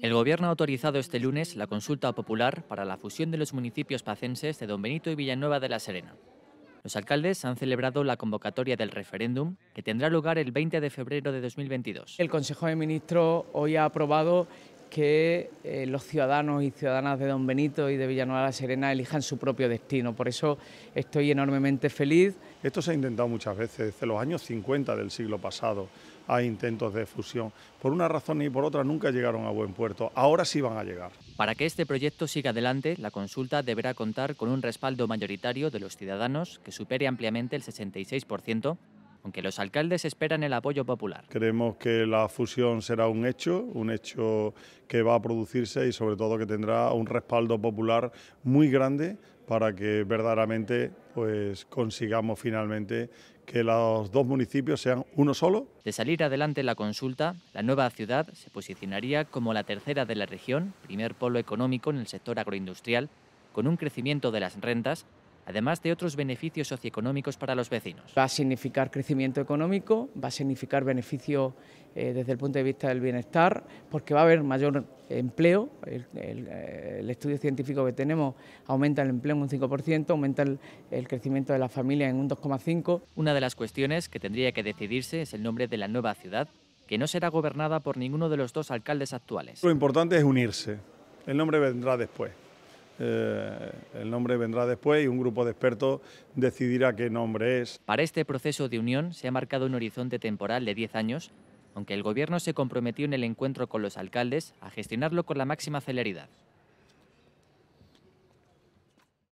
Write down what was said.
El Gobierno ha autorizado este lunes la consulta popular para la fusión de los municipios pacenses de Don Benito y Villanueva de la Serena. Los alcaldes han celebrado la convocatoria del referéndum que tendrá lugar el 20 de febrero de 2022. El Consejo de Ministros hoy ha aprobado que eh, los ciudadanos y ciudadanas de Don Benito y de Villanueva de la Serena elijan su propio destino. Por eso estoy enormemente feliz. Esto se ha intentado muchas veces, desde los años 50 del siglo pasado hay intentos de fusión. Por una razón y por otra nunca llegaron a buen puerto, ahora sí van a llegar. Para que este proyecto siga adelante, la consulta deberá contar con un respaldo mayoritario de los ciudadanos que supere ampliamente el 66% aunque los alcaldes esperan el apoyo popular. Creemos que la fusión será un hecho, un hecho que va a producirse y sobre todo que tendrá un respaldo popular muy grande para que verdaderamente pues, consigamos finalmente que los dos municipios sean uno solo. De salir adelante la consulta, la nueva ciudad se posicionaría como la tercera de la región, primer polo económico en el sector agroindustrial, con un crecimiento de las rentas además de otros beneficios socioeconómicos para los vecinos. Va a significar crecimiento económico, va a significar beneficio eh, desde el punto de vista del bienestar, porque va a haber mayor empleo. El, eh, estudio científico que tenemos aumenta el empleo en un 5%, aumenta el crecimiento de la familia en un 2,5%. Una de las cuestiones que tendría que decidirse es el nombre de la nueva ciudad, que no será gobernada por ninguno de los dos alcaldes actuales. Lo importante es unirse, el nombre vendrá después. Eh, el nombre vendrá después y un grupo de expertos decidirá qué nombre es. Para este proceso de unión se ha marcado un horizonte temporal de 10 años, aunque el Gobierno se comprometió en el encuentro con los alcaldes a gestionarlo con la máxima celeridad.